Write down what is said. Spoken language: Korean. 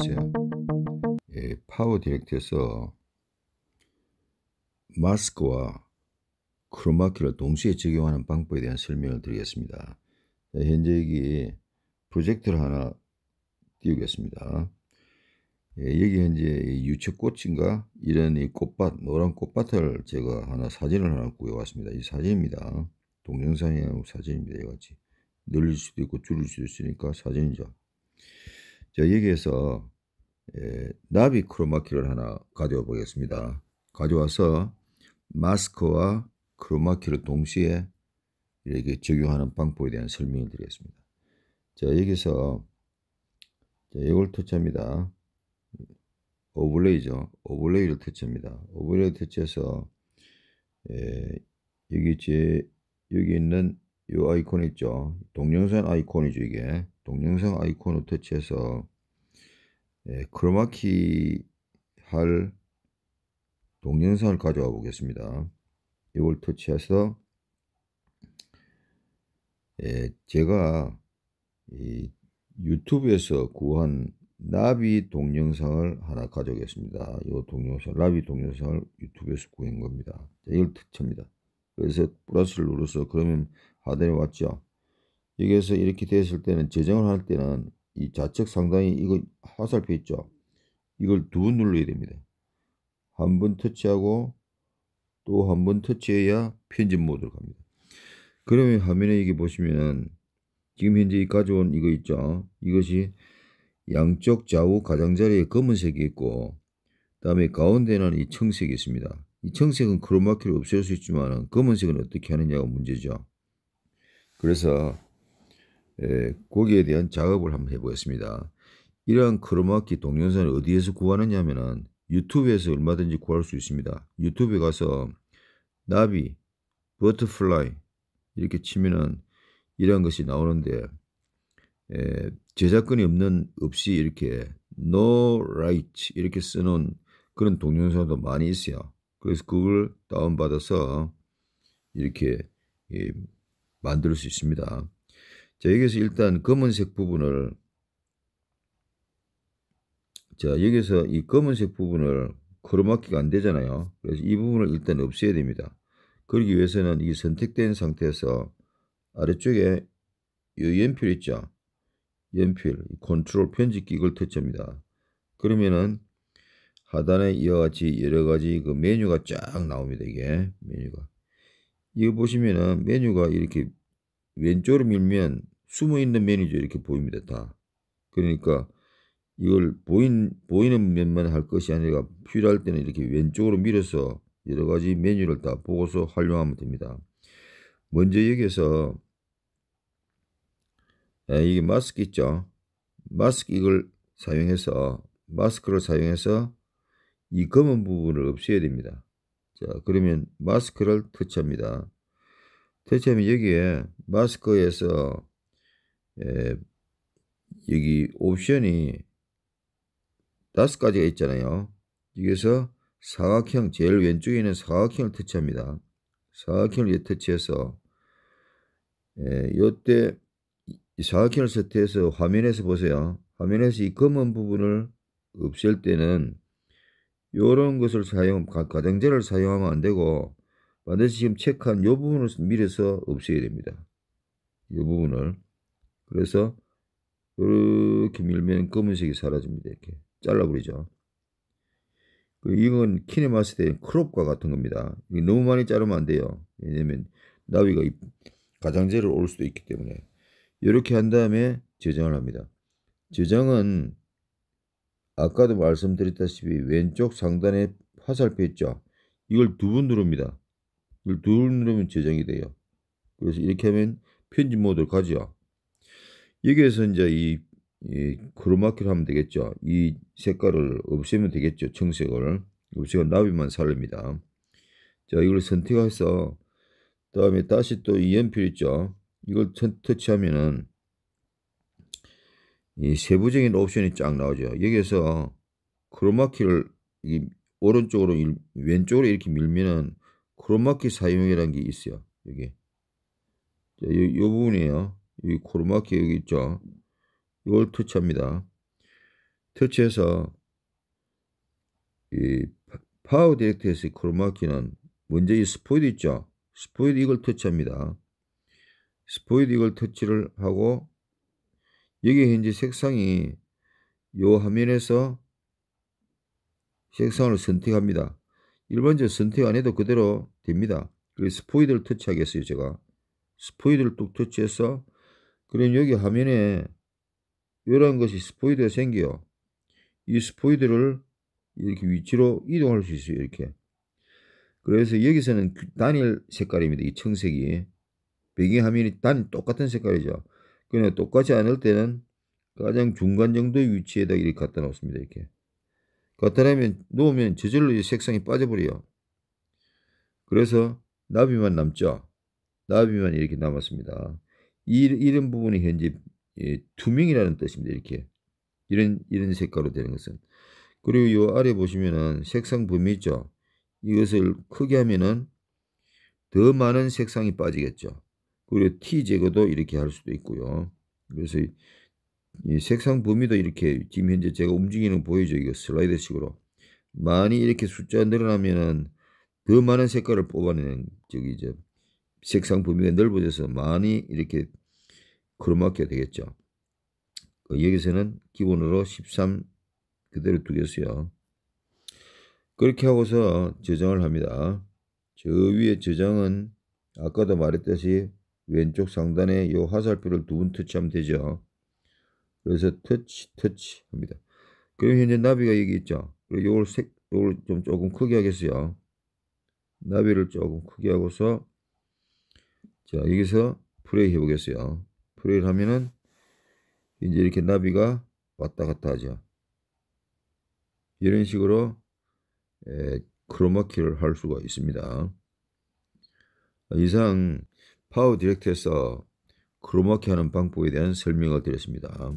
보세요. 예, 파워 디렉트에서 마스크와 크로마키를 동시에 적용하는 방법에 대한 설명을 드리겠습니다. 현재 여기 프로젝트를 하나 띄우겠습니다. 예, 여기 현재 유채꽃인가 이런 이 꽃밭 노란 꽃밭을 제가 하나 사진을 하나 구해왔습니다. 이 사진입니다. 동영상이나 사진입니다. 이같이 늘릴 수도 있고 줄일 수도 있으니까 사진이죠. 자 여기에서 예, 나비 크로마키를 하나 가져와 보겠습니다. 가져와서 마스크와 크로마키를 동시에 이렇게 적용하는 방법에 대한 설명을 드리겠습니다. 자, 여기서 자, 이걸 터치합니다. 오블레이죠. 오블레이를 터치합니다. 오블레이를 터치해서 에, 예, 여기 제 여기 있는 이 아이콘 있죠. 동영상 아이콘이죠, 이게. 동영상 아이콘을 터치해서 예, 크로마키 할 동영상을 가져와 보겠습니다. 이걸 터치해서 예, 제가 이 유튜브에서 구한 나비 동영상을 하나 가져오겠습니다. 이 동영상, 나비 동영상을 유튜브에서 구한 겁니다. 이걸 터치합니다. 그래서 플러스를 눌러서 그러면 하단에 왔죠. 여기에서 이렇게 되었을 때는 재정을 할 때는 이 좌측 상단에 이거 화살표 있죠? 이걸 두 번 눌러야 됩니다. 한 번 터치하고 또 한 번 터치해야 편집 모드로 갑니다. 그러면 화면에 이게 보시면은 지금 현재 가져온 이거 있죠? 이것이 양쪽 좌우 가장자리에 검은색이 있고 그 다음에 가운데는 이 청색이 있습니다. 이 청색은 크로마키를 없앨 수 있지만 검은색은 어떻게 하느냐가 문제죠. 그래서 예, 거기에 대한 작업을 한번 해보겠습니다. 이러한 크로마키 동영상을 어디에서 구하느냐 하면은 유튜브에서 얼마든지 구할 수 있습니다. 유튜브에 가서 나비, 버터플라이 이렇게 치면은 이러한 것이 나오는데 에, 예, 저작권이 없는 없이 이렇게 no right 이렇게 쓰는 그런 동영상도 많이 있어요. 그래서 그걸 다운받아서 이렇게 예, 만들 수 있습니다. 자, 여기서 일단 검은색 부분을 자, 여기서 이 검은색 부분을 크로마키가 안 되잖아요. 그래서 이 부분을 일단 없애야 됩니다. 그러기 위해서는 이 선택된 상태에서 아래쪽에 이 연필 있죠? 연필, 컨트롤 편집기 이걸 터치합니다. 그러면은 하단에 이와 같이 여러 가지 그 메뉴가 쫙 나옵니다. 이게 메뉴가. 이거 보시면은 메뉴가 이렇게 왼쪽으로 밀면 숨어 있는 면이죠. 이렇게 보입니다. 다. 그러니까 이걸 보인, 보이는 면만 할 것이 아니라 필요할 때는 이렇게 왼쪽으로 밀어서 여러 가지 메뉴를 다 보고서 활용하면 됩니다. 먼저 여기서 에, 예, 이게 마스크 있죠. 마스크 이걸 사용해서 마스크를 사용해서 이 검은 부분을 없애야 됩니다. 자 그러면 마스크를 터치합니다. 터치하면 여기에 마스크에서 여기 옵션이 다섯 가지가 있잖아요. 여기서 사각형 제일 왼쪽에 있는 사각형을 터치합니다. 사각형을 터치해서 에, 때 사각형을 선택해서 화면에서 보세요. 화면에서 이 검은 부분을 없앨 때는 이런 것을 사용, 가정제를 사용하면 안 되고 반드시 지금 체크한 이 부분을 밀어서 없애야 됩니다. 이 부분을 그래서 이렇게 밀면 검은색이 사라집니다. 이렇게 잘라버리죠. 그 이건 키네마스의 크롭과 같은 겁니다. 너무 많이 자르면 안 돼요. 왜냐면 나비가 가장자를 리올 수도 있기 때문에 이렇게 한 다음에 저장을 합니다. 저장은 아까도 말씀드렸다시피 왼쪽 상단에 화살표 있죠. 이걸 두 번 누릅니다. 이걸 두 번 누르면 저장이 돼요. 그래서 이렇게 하면 편집 모드를 가죠. 여기에서 이제 이, 이크로마키를 하면 되겠죠. 이 색깔을 없애면 되겠죠. 청색을. 없애고 나비만 살립니다. 자, 이걸 선택해서 다음에 다시 또 이 연필 있죠. 이걸 터치하면은 이 세부적인 옵션이 쫙 나오죠. 여기에서 크로마키를 이 오른쪽으로 일, 왼쪽으로 이렇게 밀면은 크로마키 사용이라는 게 있어요. 여기. 자, 요, 요 부분이에요. 이코르마키 여기 있죠. 이걸 터치합니다. 터치해서 이 파워 디렉트에서 코르마키는 먼저 이 스포이드 있죠. 스포이드 이걸 터치합니다. 스포이드 이걸 터치를 하고 여기 현재 색상이 이 화면에서 색상을 선택합니다. 일반적으로 선택 안 해도 그대로 됩니다. 그래서 스포이드를 터치하겠어요. 제가 스포이드를 뚝 터치해서 그럼 여기 화면에 이런 것이 스포이드가 생겨요. 이 스포이드를 이렇게 위치로 이동할 수 있어요. 이렇게. 그래서 여기서는 그 단일 색깔입니다. 이 청색이. 배경화면이 단 똑같은 색깔이죠. 그냥 똑같지 않을 때는 가장 중간 정도의 위치에다 이렇게 갖다 놓습니다. 이렇게. 갖다 놓으면, 놓으면 저절로 이 색상이 빠져버려요. 그래서 나비만 남죠. 나비만 이렇게 남았습니다. 이, 이런 부분이 현재 예, 투명이라는 뜻입니다. 이렇게 이런 이런 색깔로 되는 것은 그리고 요 아래 보시면은 색상 범위 있죠. 이것을 크게 하면은 더 많은 색상이 빠지겠죠. 그리고 T 제거도 이렇게 할 수도 있고요. 그래서 이 색상 범위도 이렇게 지금 현재 제가 움직이는 보이죠. 이거 슬라이드식으로 많이 이렇게 숫자 늘어나면은 더 많은 색깔을 뽑아내는 저기 이제 색상 범위가 넓어져서 많이 이렇게 걸어맞게 되겠죠. 그 여기서는 기본으로 13 그대로 두겠어요. 그렇게 하고서 저장을 합니다. 저 위에 저장은 아까도 말했듯이 왼쪽 상단에 이 화살표를 두 번 터치하면 되죠. 그래서 터치 터치 합니다. 그럼 현재 나비가 여기 있죠. 그리고 이걸 색, 요걸 좀 조금 크게 하겠어요. 나비를 조금 크게 하고서 자 여기서 플레이 해보겠어요. 프레이를 하면은 이제 이렇게 나비가 왔다 갔다 하죠. 이런 식으로 에, 크로마키를 할 수가 있습니다. 이상 파워 디렉트에서 크로마키 하는 방법에 대한 설명을 드렸습니다.